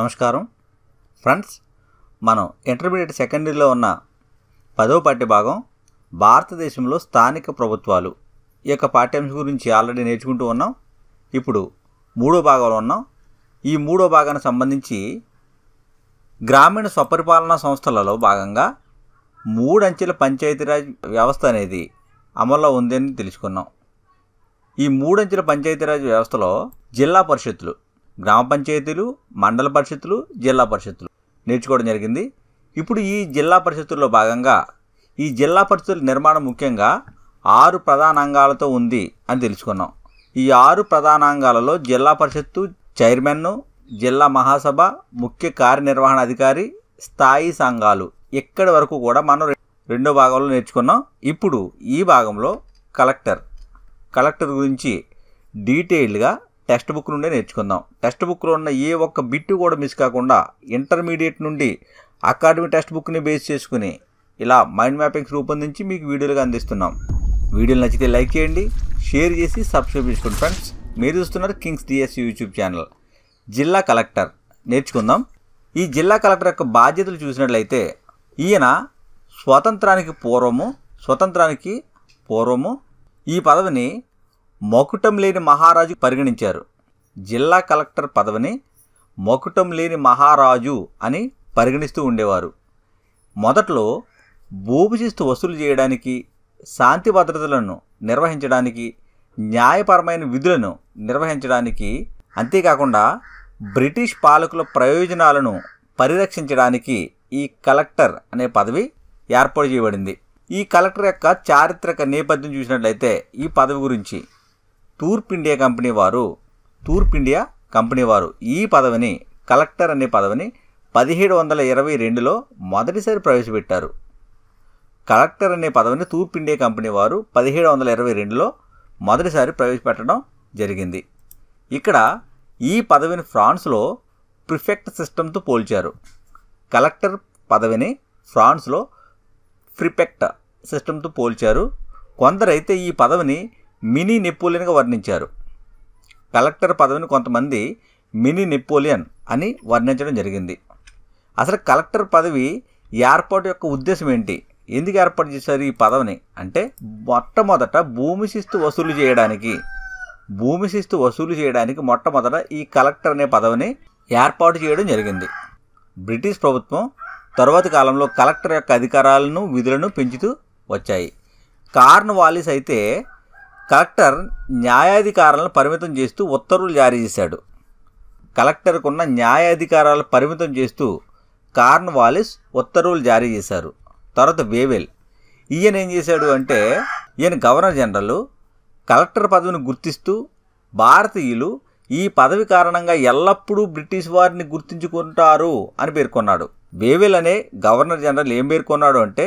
నమస్కారం ఫ్రెండ్స్ మనం ఇంటర్మీడియట్ సెకండరీలో ఉన్న పదో పాఠ్యభాగం భారతదేశంలో స్థానిక ప్రభుత్వాలు ఈ యొక్క పాఠ్యాంశం గురించి ఆల్రెడీ నేర్చుకుంటూ ఉన్నాం ఇప్పుడు మూడో భాగంలో ఉన్నాం ఈ మూడో భాగానికి సంబంధించి గ్రామీణ స్వపరిపాలనా సంస్థలలో భాగంగా మూడంచెల పంచాయతీరాజ్ వ్యవస్థ అనేది అమల్లో ఉందని తెలుసుకున్నాం ఈ మూడంచెల పంచాయతీరాజ్ వ్యవస్థలో జిల్లా పరిషత్తులు గ్రామ పంచాయతీలు మండల పరిషత్తులు జిల్లా పరిషత్తులు నేర్చుకోవడం జరిగింది ఇప్పుడు ఈ జిల్లా పరిషత్తుల్లో భాగంగా ఈ జిల్లా పరిషత్తుల నిర్మాణం ముఖ్యంగా ఆరు ప్రధానాంగాలతో ఉంది అని తెలుసుకున్నాం ఈ ఆరు ప్రధానాంగాలలో జిల్లా పరిషత్తు చైర్మన్ను జిల్లా మహాసభ ముఖ్య కార్యనిర్వహణ అధికారి స్థాయి సంఘాలు ఇక్కడి వరకు కూడా మనం రెండో భాగంలో నేర్చుకున్నాం ఇప్పుడు ఈ భాగంలో కలెక్టర్ కలెక్టర్ గురించి డీటెయిల్డ్గా టెక్స్ట్ బుక్ నుండే నేర్చుకుందాం టెక్స్ట్ బుక్లో ఉన్న ఏ ఒక్క బిట్టు కూడా మిస్ కాకుండా ఇంటర్మీడియట్ నుండి అకాడమీ టెక్స్ట్ బుక్ని బేస్ చేసుకుని ఇలా మైండ్ మ్యాపింగ్స్ రూపొందించి మీకు వీడియోలుగా అందిస్తున్నాం వీడియోలు నచ్చితే లైక్ చేయండి షేర్ చేసి సబ్స్క్రైబ్ చేసుకోండి ఫ్రెండ్స్ మీరు చూస్తున్నారు కింగ్స్ డిఎస్ యూట్యూబ్ ఛానల్ జిల్లా కలెక్టర్ నేర్చుకుందాం ఈ జిల్లా కలెక్టర్ యొక్క బాధ్యతలు చూసినట్లయితే ఈయన స్వతంత్రానికి పూర్వము స్వతంత్రానికి పూర్వము ఈ పదవిని మకుటం లేని మహారాజు పరిగణించారు జిల్లా కలెక్టర్ పదవిని మకుటం లేని మహారాజు అని పరిగణిస్తూ ఉండేవారు మొదట్లో భూభుజిస్తు వసూలు చేయడానికి శాంతి భద్రతలను నిర్వహించడానికి న్యాయపరమైన విధులను నిర్వహించడానికి అంతేకాకుండా బ్రిటిష్ పాలకుల ప్రయోజనాలను పరిరక్షించడానికి ఈ కలెక్టర్ అనే పదవి ఏర్పాటు చేయబడింది ఈ కలెక్టర్ యొక్క చారిత్రక నేపథ్యం చూసినట్లయితే ఈ పదవి గురించి తూర్పు ఇండియా కంపెనీ వారు తూర్పు ఇండియా కంపెనీ వారు ఈ పదవిని కలెక్టర్ అనే పదవిని పదిహేడు వందల ఇరవై రెండులో మొదటిసారి ప్రవేశపెట్టారు కలెక్టర్ అనే పదవిని తూర్పు ఇండియా కంపెనీ వారు పదిహేడు వందల ఇరవై రెండులో మొదటిసారి ప్రవేశపెట్టడం జరిగింది ఇక్కడ ఈ పదవిని ఫ్రాన్స్లో ప్రిఫెక్ట్ సిస్టమ్తో పోల్చారు కలెక్టర్ పదవిని ఫ్రాన్స్లో ప్రిఫెక్ట్ సిస్టమ్తో పోల్చారు కొందరైతే ఈ పదవిని మినీ నెపోలియన్గా వర్ణించారు కలెక్టర్ పదవిని కొంతమంది మినీ నెపోలియన్ అని వర్ణించడం జరిగింది అసలు కలెక్టర్ పదవి ఏర్పాటు యొక్క ఉద్దేశం ఏంటి ఎందుకు ఏర్పాటు చేశారు ఈ పదవిని అంటే మొట్టమొదట భూమి శిస్తు వసూలు చేయడానికి భూమి శిస్తు వసూలు చేయడానికి మొట్టమొదట ఈ కలెక్టర్ అనే పదవిని ఏర్పాటు చేయడం జరిగింది బ్రిటిష్ ప్రభుత్వం తరువాతి కాలంలో కలెక్టర్ యొక్క అధికారాలను విధులను పెంచుతూ వచ్చాయి కార్న్ వాలిస్ అయితే కలెక్టర్ న్యాయాధికారాలను పరిమితం చేస్తూ ఉత్తర్వులు జారీ చేశాడు కలెక్టర్కున్న న్యాయాధికారాలను పరిమితం చేస్తూ కార్న్వాలిస్ ఉత్తర్వులు జారీ చేశారు తర్వాత వేవెల్ ఈయన ఏం చేశాడు అంటే ఈయన గవర్నర్ జనరల్ కలెక్టర్ పదవిని గుర్తిస్తూ భారతీయులు ఈ పదవి కారణంగా ఎల్లప్పుడూ బ్రిటిష్ వారిని గుర్తించుకుంటారు అని పేర్కొన్నాడు వేవెల్ అనే గవర్నర్ జనరల్ ఏం పేర్కొన్నాడు అంటే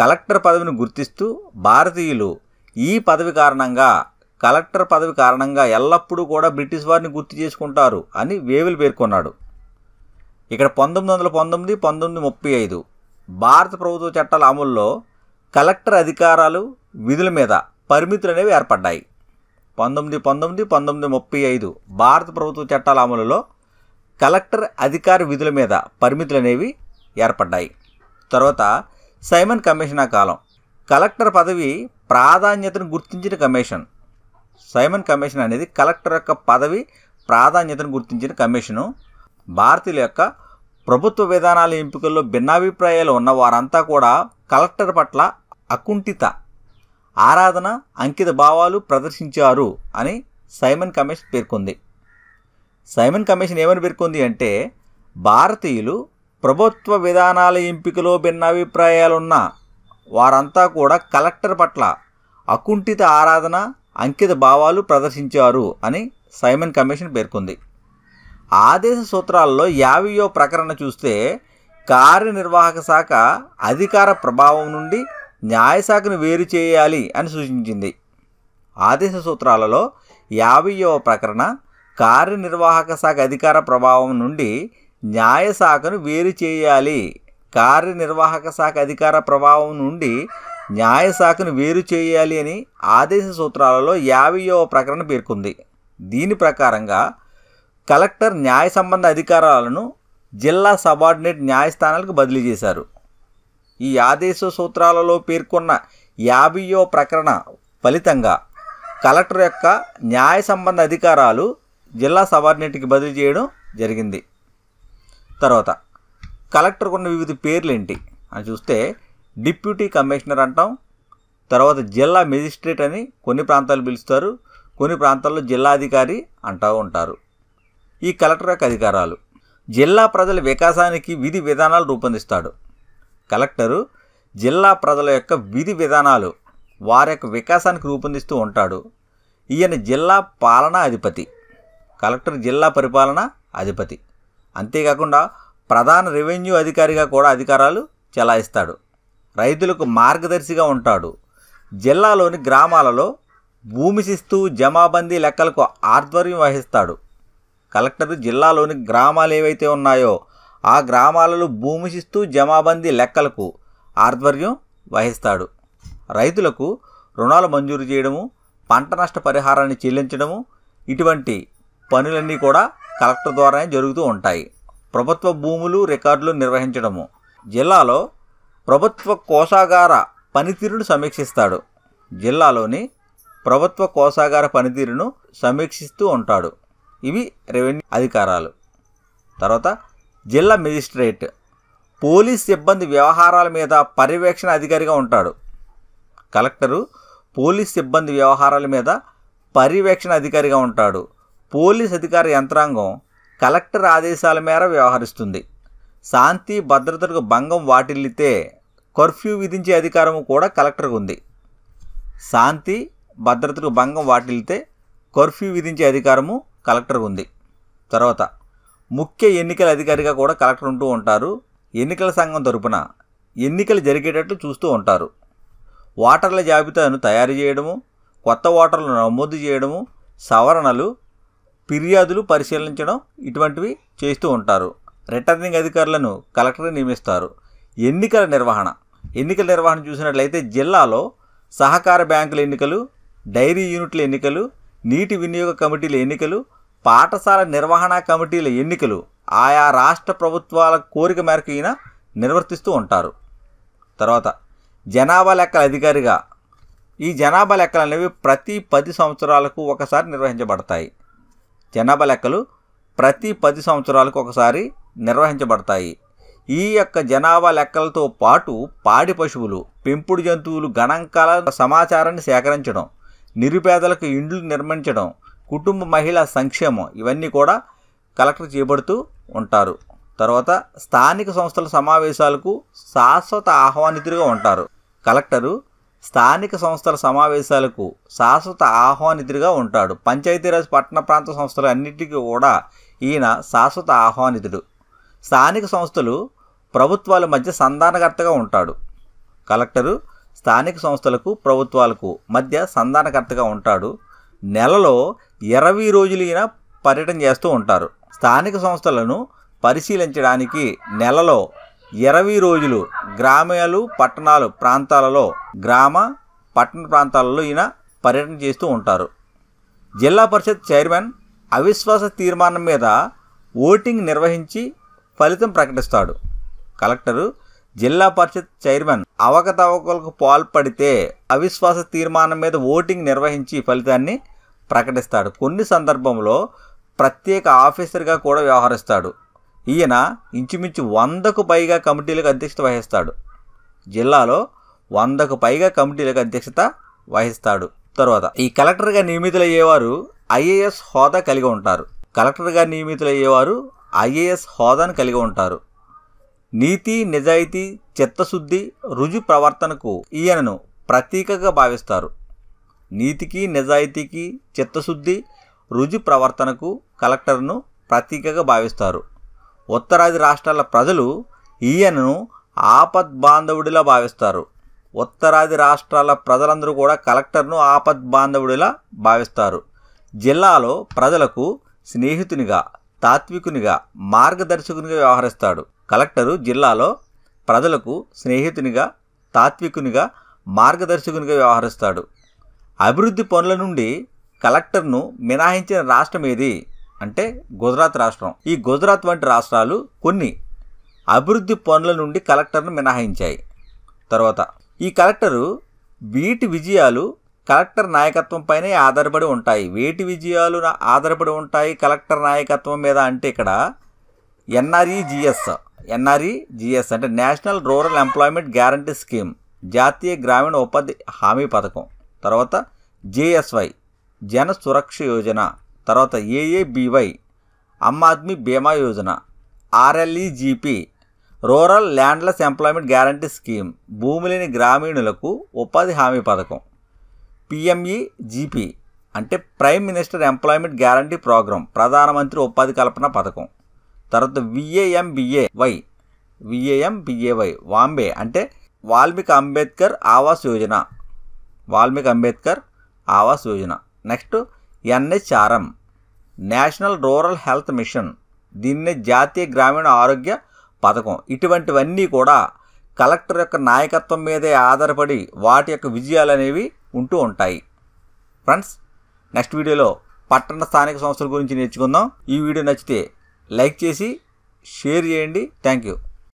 కలెక్టర్ పదవిని గుర్తిస్తూ భారతీయులు ఈ పదవి కారణంగా కలెక్టర్ పదవి కారణంగా ఎల్లప్పుడూ కూడా బ్రిటిష్ వారిని గుర్తు చేసుకుంటారు అని వేవిల్ పేర్కొన్నాడు ఇక్కడ పంతొమ్మిది వందల పంతొమ్మిది పంతొమ్మిది ముప్పై ఐదు భారత ప్రభుత్వ చట్టాల అమల్లో కలెక్టర్ అధికారాలు విధుల మీద పరిమితులు అనేవి ఏర్పడ్డాయి పంతొమ్మిది పంతొమ్మిది పంతొమ్మిది ముప్పై ఐదు భారత ప్రభుత్వ చట్టాల అమలులో కలెక్టర్ అధికార విధుల మీద పరిమితులు అనేవి ఏర్పడ్డాయి తర్వాత సైమన్ కమిషనర్ కాలం కలెక్టర్ పదవి ప్రాధాన్యతను గుర్తించిన కమిషన్ సైమన్ కమిషన్ అనేది కలెక్టర్ యొక్క పదవి ప్రాధాన్యతను గుర్తించిన కమిషను భారతీయుల యొక్క ప్రభుత్వ విధానాల ఎంపికల్లో భిన్నాభిప్రాయాలు ఉన్న వారంతా కూడా కలెక్టర్ పట్ల అకుంఠిత ఆరాధన అంకిత భావాలు ప్రదర్శించారు అని సైమన్ కమిషన్ పేర్కొంది సైమన్ కమిషన్ ఏమని పేర్కొంది అంటే భారతీయులు ప్రభుత్వ విధానాల ఎంపికలో భిన్నాభిప్రాయాలున్న వారంతా కూడా కలెక్టర్ పట్ల అకుంఠిత ఆరాధన అంకిత భావాలు ప్రదర్శించారు అని సైమన్ కమిషన్ పేర్కొంది ఆదేశ సూత్రాల్లో యావియో ప్రకరణ చూస్తే కార్యనిర్వాహక శాఖ అధికార ప్రభావం నుండి న్యాయశాఖను వేరు చేయాలి అని సూచించింది ఆదేశ సూత్రాలలో యాభైవ ప్రకరణ కార్యనిర్వాహక శాఖ అధికార ప్రభావం నుండి న్యాయశాఖను వేరు చేయాలి కార్యనిర్వాహక శాఖ అధికార ప్రభావం నుండి న్యాయశాఖను వేరు చేయాలి అని ఆదేశ సూత్రాలలో యాభైవ ప్రకటన పేర్కొంది దీని ప్రకారంగా కలెక్టర్ న్యాయ సంబంధ అధికారాలను జిల్లా సబార్డినేట్ న్యాయస్థానాలకు బదిలీ చేశారు ఈ ఆదేశ సూత్రాలలో పేర్కొన్న యాభైయో ప్రకరణ ఫలితంగా కలెక్టర్ యొక్క న్యాయ సంబంధ అధికారాలు జిల్లా సబార్డినేట్కి బదిలీ చేయడం జరిగింది తర్వాత కలెక్టర్ ఉన్న వివిధ పేర్లు ఏంటి అని చూస్తే డిప్యూటీ కమిషనర్ అంటాం తర్వాత జిల్లా మెజిస్ట్రేట్ అని కొన్ని ప్రాంతాలు పిలుస్తారు కొన్ని ప్రాంతాల్లో జిల్లాధికారి అంటూ ఉంటారు ఈ కలెక్టర్ యొక్క అధికారాలు జిల్లా ప్రజల వికాసానికి విధి విధానాలు రూపొందిస్తాడు కలెక్టరు జిల్లా ప్రజల యొక్క విధి విధానాలు వారి యొక్క వికాసానికి రూపొందిస్తూ ఉంటాడు ఈయన జిల్లా పాలనా అధిపతి కలెక్టర్ జిల్లా పరిపాలన అధిపతి అంతేకాకుండా ప్రధాన రెవెన్యూ అధికారిగా కూడా అధికారాలు చెలాయిస్తాడు రైతులకు మార్గదర్శిగా ఉంటాడు జిల్లాలోని గ్రామాలలో భూమి శిస్తు జమాబందీ లెక్కలకు ఆధ్వర్యం వహిస్తాడు కలెక్టర్ జిల్లాలోని గ్రామాలు ఏవైతే ఉన్నాయో ఆ గ్రామాలలో భూమి శిస్తు జమాబందీ లెక్కలకు ఆధ్వర్యం వహిస్తాడు రైతులకు రుణాలు మంజూరు చేయడము పంట నష్ట పరిహారాన్ని చెల్లించడము ఇటువంటి పనులన్నీ కూడా కలెక్టర్ ద్వారానే జరుగుతూ ఉంటాయి ప్రభుత్వ భూములు రికార్డులు నిర్వహించడము జిల్లాలో ప్రభుత్వ కోశాగార పనితీరును సమీక్షిస్తాడు జిల్లాలోని ప్రభుత్వ కోశాగార పనితీరును సమీక్షిస్తూ ఉంటాడు ఇవి రెవెన్యూ అధికారాలు తర్వాత జిల్లా మెజిస్ట్రేట్ పోలీస్ సిబ్బంది వ్యవహారాల మీద పర్యవేక్షణ అధికారిగా ఉంటాడు కలెక్టరు పోలీస్ సిబ్బంది వ్యవహారాల మీద పర్యవేక్షణ అధికారిగా ఉంటాడు పోలీస్ అధికార యంత్రాంగం కలెక్టర్ ఆదేశాల మేర వ్యవహరిస్తుంది శాంతి భద్రతలకు భంగం వాటిల్లితే కర్ఫ్యూ విధించే అధికారం కూడా కలెక్టర్కు ఉంది శాంతి భద్రతకు భంగం వాటిల్లితే కర్ఫ్యూ విధించే అధికారము కలెక్టర్కు ఉంది తర్వాత ముఖ్య ఎన్నికల అధికారిగా కూడా కలెక్టర్ ఉంటూ ఉంటారు ఎన్నికల సంఘం తరపున ఎన్నికలు జరిగేటట్లు చూస్తూ ఉంటారు ఓటర్ల జాబితాను తయారు చేయడము కొత్త ఓటర్లను నమోదు చేయడము సవరణలు ఫిర్యాదులు పరిశీలించడం ఇటువంటివి చేస్తూ ఉంటారు రిటర్నింగ్ అధికారులను కలెక్టర్ నియమిస్తారు ఎన్నికల నిర్వహణ ఎన్నికల నిర్వహణ చూసినట్లయితే జిల్లాలో సహకార బ్యాంకుల ఎన్నికలు డైరీ యూనిట్ల ఎన్నికలు నీటి వినియోగ కమిటీల ఎన్నికలు పాఠశాల నిర్వహణ కమిటీల ఎన్నికలు ఆయా రాష్ట్ర ప్రభుత్వాల కోరిక మేరకు ఈయన నిర్వర్తిస్తూ ఉంటారు తర్వాత జనాభా లెక్కల అధికారిగా ఈ జనాభా లెక్కలు అనేవి ప్రతి పది సంవత్సరాలకు ఒకసారి నిర్వహించబడతాయి జనాభా లెక్కలు ప్రతి పది సంవత్సరాలకు ఒకసారి నిర్వహించబడతాయి ఈ యొక్క జనాభా లెక్కలతో పాటు పాడి పశువులు పెంపుడు జంతువులు గణాంకాల సమాచారాన్ని సేకరించడం నిరుపేదలకు ఇండ్లు నిర్మించడం కుటుంబ మహిళా సంక్షేమం ఇవన్నీ కూడా కలెక్టర్ చేయబడుతూ ఉంటారు తర్వాత స్థానిక సంస్థల సమావేశాలకు శాశ్వత ఆహ్వానితులుగా ఉంటారు కలెక్టరు స్థానిక సంస్థల సమావేశాలకు శాశ్వత ఆహ్వానితుడిగా ఉంటాడు పంచాయతీరాజ్ పట్టణ ప్రాంత సంస్థలు అన్నింటికి కూడా ఈయన శాశ్వత ఆహ్వానితుడు స్థానిక సంస్థలు ప్రభుత్వాల మధ్య సంధానకర్తగా ఉంటాడు కలెక్టరు స్థానిక సంస్థలకు ప్రభుత్వాలకు మధ్య సంధానకర్తగా ఉంటాడు నెలలో ఇరవై రోజులు ఈయన పర్యటన చేస్తూ ఉంటారు స్థానిక సంస్థలను పరిశీలించడానికి నెలలో ఇరవై రోజులు గ్రామాలు పట్టణాలు ప్రాంతాలలో గ్రామ పట్టణ ప్రాంతాలలో ఈయన పర్యటన చేస్తూ ఉంటారు జిల్లా పరిషత్ చైర్మన్ అవిశ్వాస తీర్మానం మీద ఓటింగ్ నిర్వహించి ఫలితం ప్రకటిస్తాడు కలెక్టరు జిల్లా పరిషత్ చైర్మన్ అవకతవకలకు పాల్పడితే అవిశ్వాస తీర్మానం మీద ఓటింగ్ నిర్వహించి ఫలితాన్ని ప్రకటిస్తాడు కొన్ని సందర్భంలో ప్రత్యేక ఆఫీసర్గా కూడా వ్యవహరిస్తాడు ఈయన ఇంచుమించు వందకు పైగా కమిటీలకు అధ్యక్షత వహిస్తాడు జిల్లాలో వందకు పైగా కమిటీలకు అధ్యక్షత వహిస్తాడు తర్వాత ఈ కలెక్టర్గా నియమితులయ్యేవారు ఐఏఎస్ హోదా కలిగి ఉంటారు కలెక్టర్గా నియమితులయ్యేవారు ఐఏఎస్ హోదాను కలిగి ఉంటారు నీతి నిజాయితీ చిత్తశుద్ధి రుజు ప్రవర్తనకు ఈయనను ప్రతీకగా భావిస్తారు నీతికి నిజాయితీకి చిత్తశుద్ధి రుజు ప్రవర్తనకు కలెక్టర్ను ప్రతీకగా భావిస్తారు ఉత్తరాది రాష్ట్రాల ప్రజలు ఈయనను బాంధవుడిలా భావిస్తారు ఉత్తరాది రాష్ట్రాల ప్రజలందరూ కూడా కలెక్టర్ను ఆపద్ బాంధవుడిలా భావిస్తారు జిల్లాలో ప్రజలకు స్నేహితునిగా తాత్వికునిగా మార్గదర్శకునిగా వ్యవహరిస్తాడు కలెక్టరు జిల్లాలో ప్రజలకు స్నేహితునిగా తాత్వికునిగా మార్గదర్శకునిగా వ్యవహరిస్తాడు అభివృద్ధి పనుల నుండి కలెక్టర్ను మినహాయించిన రాష్ట్రం ఏది అంటే గుజరాత్ రాష్ట్రం ఈ గుజరాత్ వంటి రాష్ట్రాలు కొన్ని అభివృద్ధి పనుల నుండి కలెక్టర్ను మినహాయించాయి తర్వాత ఈ కలెక్టరు వీటి విజయాలు కలెక్టర్ నాయకత్వంపైనే ఆధారపడి ఉంటాయి వేటి విజయాలు ఆధారపడి ఉంటాయి కలెక్టర్ నాయకత్వం మీద అంటే ఇక్కడ ఎన్ఆర్ఈజిఎస్ ఎన్ఆర్ఈజిఎస్ అంటే national rural employment guarantee scheme జాతీయ గ్రామీణ ఉపాధి హామీ పథకం తర్వాత జేఎస్వై జన సురక్ష యోజన తర్వాత ఏఏబీవై అమ్మాద్మీ Aadmi Bima Yojana RLEGP rural landless employment guarantee scheme భూమి లేని గ్రామీణులకు ఉపాధి హామీ పథకం పిఎంఈజీపీ జీపీ అంటే prime minister employment guarantee programme ప్రధానమంత్రి ఉపాధి కల్పన పథకం తర్వాత విఏఎంబిఏవై విఏఎంబిఏవై వాంబే అంటే Valmiki Ambedkar Awas Yojana Valmiki Ambedkar Awas Yojana next NHRM national rural health mission దీన్ని జాతీయ గ్రామీణ ఆరోగ్య పథకం ఇటువంటివన్నీ కూడా కలెక్టర్ యొక్క నాయకత్వం మీదే ఆధారపడి వాటి యొక్క విజయాలు అనేవి ఉంటూ ఉంటాయి ఫ్రెండ్స్ నెక్స్ట్ వీడియోలో పట్టణ స్థానిక సంస్థల గురించి నేర్చుకుందాం ఈ వీడియో నచ్చితే లైక్ చేసి షేర్ చేయండి థ్యాంక్ యూ